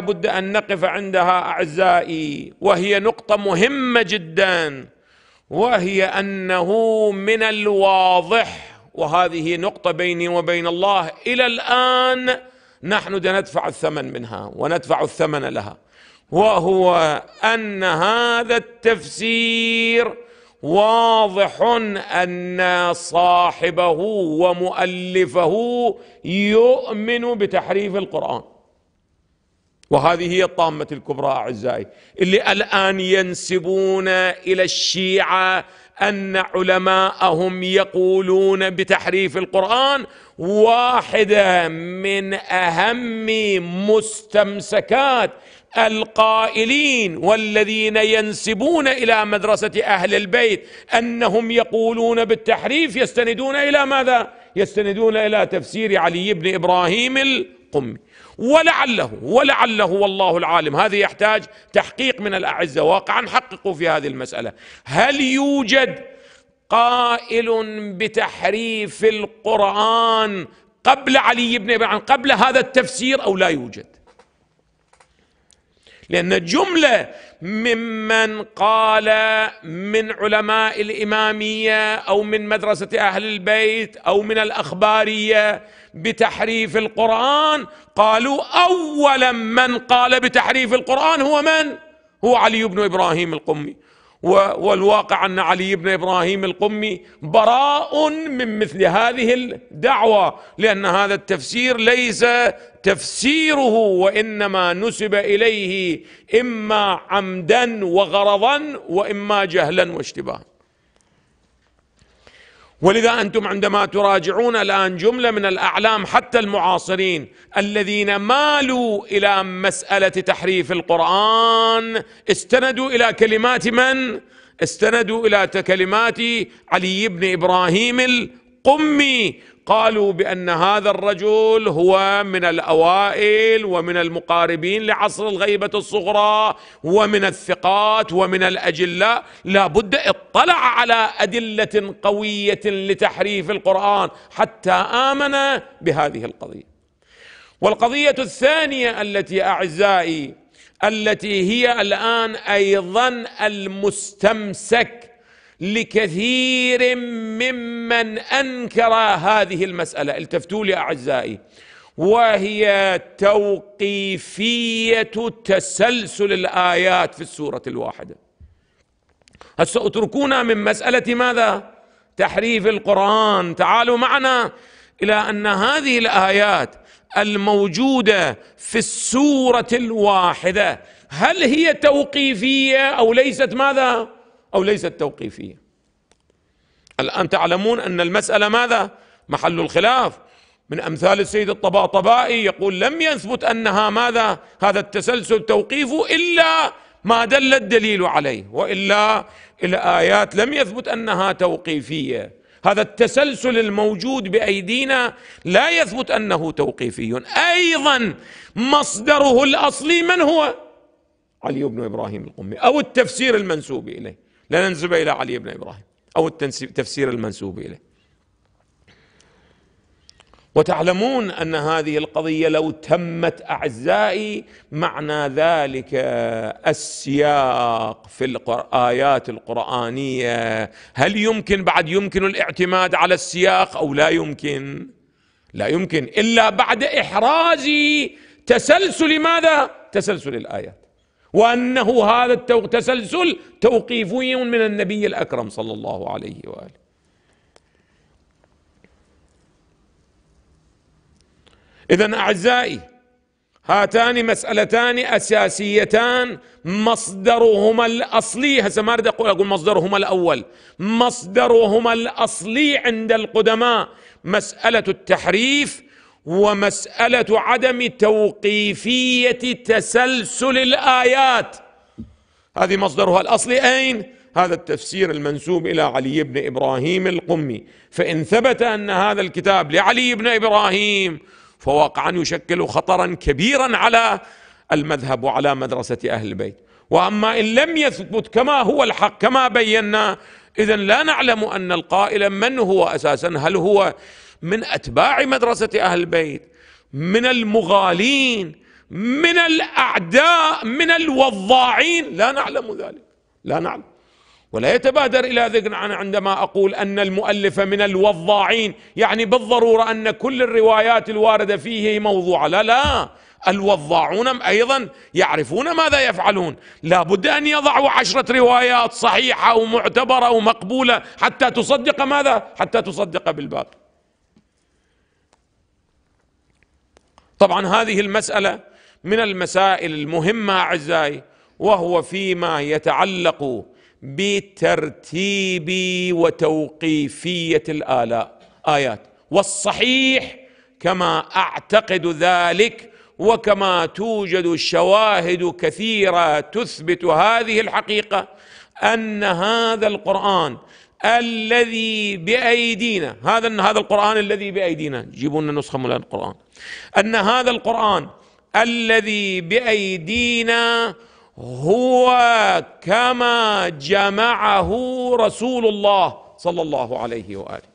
بد ان نقف عندها اعزائي وهي نقطه مهمه جدا وهي انه من الواضح وهذه نقطه بيني وبين الله الى الان نحن ندفع الثمن منها وندفع الثمن لها وهو ان هذا التفسير واضح ان صاحبه ومؤلفه يؤمن بتحريف القران وهذه هي الطامة الكبرى أعزائي اللي الآن ينسبون إلى الشيعة أن علماءهم يقولون بتحريف القرآن واحدة من أهم مستمسكات القائلين والذين ينسبون الى مدرسه اهل البيت انهم يقولون بالتحريف يستندون الى ماذا؟ يستندون الى تفسير علي بن ابراهيم قمي ولعله ولعله والله العالم هذا يحتاج تحقيق من الأعزة واقعا حققوا في هذه المسألة هل يوجد قائل بتحريف القرآن قبل علي بن أبي قبل هذا التفسير أو لا يوجد لأن جملة ممن قال من علماء الإمامية أو من مدرسة أهل البيت أو من الأخبارية بتحريف القرآن قالوا أولا من قال بتحريف القرآن هو من؟ هو علي بن إبراهيم القمي والواقع أن علي بن إبراهيم القمي براء من مثل هذه الدعوة لأن هذا التفسير ليس تفسيره وإنما نسب إليه إما عمدا وغرضا وإما جهلا واشتباها ولذا انتم عندما تراجعون الان جمله من الاعلام حتى المعاصرين الذين مالوا الى مساله تحريف القران استندوا الى كلمات من؟ استندوا الى كلمات علي بن ابراهيم قمي قالوا بان هذا الرجل هو من الاوائل ومن المقاربين لعصر الغيبه الصغرى ومن الثقات ومن الاجلاء لابد اطلع على ادله قويه لتحريف القران حتى امن بهذه القضيه والقضيه الثانيه التي اعزائي التي هي الان ايضا المستمسك لكثير ممن انكر هذه المساله التفتوا لي اعزائي وهي توقيفيه تسلسل الايات في السوره الواحده هسه اتركونا من مساله ماذا تحريف القران تعالوا معنا الى ان هذه الايات الموجوده في السوره الواحده هل هي توقيفيه او ليست ماذا أو ليست توقيفية الآن تعلمون أن المسألة ماذا محل الخلاف من أمثال السيد الطباطبائي يقول لم يثبت أنها ماذا هذا التسلسل توقيف إلا ما دل الدليل عليه وإلا الآيات لم يثبت أنها توقيفية هذا التسلسل الموجود بايدينا لا يثبت انه توقيفي ايضا مصدره الاصلي من هو علي بن ابراهيم القمي او التفسير المنسوب اليه لا ننسب إلى علي بن إبراهيم أو التفسير المنسوب إليه وتعلمون أن هذه القضية لو تمت أعزائي معنى ذلك السياق في الآيات القرآنية هل يمكن بعد يمكن الاعتماد على السياق أو لا يمكن لا يمكن إلا بعد إحراز تسلسل ماذا تسلسل الآيات وأنه هذا التسلسل توقيفي من النبي الأكرم صلى الله عليه وآله إذا أعزائي هاتان مسألتان أساسيتان مصدرهما الأصلي هسه ما أريد أقول أقول مصدرهما الأول مصدرهما الأصلي عند القدماء مسألة التحريف ومساله عدم توقيفيه تسلسل الايات هذه مصدرها الاصلي اين هذا التفسير المنسوب الى علي بن ابراهيم القمي فان ثبت ان هذا الكتاب لعلي بن ابراهيم فواقعا يشكل خطرا كبيرا على المذهب وعلى مدرسه اهل البيت واما ان لم يثبت كما هو الحق كما بينا اذا لا نعلم ان القائل من هو اساسا هل هو من اتباع مدرسه اهل البيت من المغالين من الاعداء من الوضاعين لا نعلم ذلك لا نعلم ولا يتبادر الى ذهننا عندما اقول ان المؤلف من الوضاعين يعني بالضروره ان كل الروايات الوارده فيه موضوعه لا لا الوضاعون ايضا يعرفون ماذا يفعلون لا بد ان يضعوا عشره روايات صحيحه ومعتبره ومقبوله حتى تصدق ماذا حتى تصدق بالباقي طبعا هذه المسألة من المسائل المهمة أعزائي وهو فيما يتعلق بترتيب وتوقيفية الآلاء آيات والصحيح كما أعتقد ذلك وكما توجد شواهد كثيرة تثبت هذه الحقيقة أن هذا القرآن الذي بأيدينا هذا أن هذا القرآن الذي بأيدينا جيبوا لنا نسخة من القرآن أن هذا القرآن الذي بأيدينا هو كما جمعه رسول الله صلى الله عليه وآله